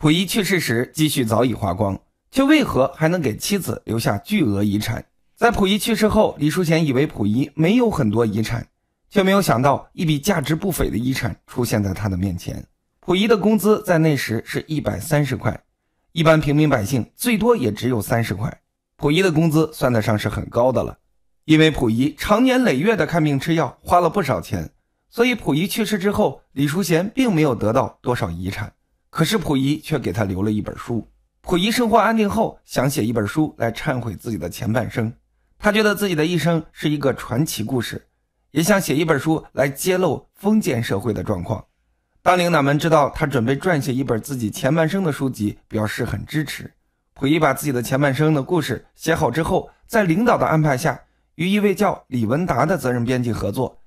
溥仪去世时，积蓄早已花光，却为何还能给妻子留下巨额遗产？在溥仪去世后，李淑贤以为溥仪没有很多遗产，却没有想到一笔价值不菲的遗产出现在他的面前。溥仪的工资在那时是一百三十块，一般平民百姓最多也只有三十块。溥仪的工资算得上是很高的了，因为溥仪长年累月的看病吃药，花了不少钱，所以溥仪去世之后，李淑贤并没有得到多少遗产。可是溥仪却给他留了一本书。溥仪生活安定后，想写一本书来忏悔自己的前半生。他觉得自己的一生是一个传奇故事，也想写一本书来揭露封建社会的状况。当领导们知道他准备撰写一本自己前半生的书籍，表示很支持。溥仪把自己的前半生的故事写好之后，在领导的安排下，与一位叫李文达的责任编辑合作。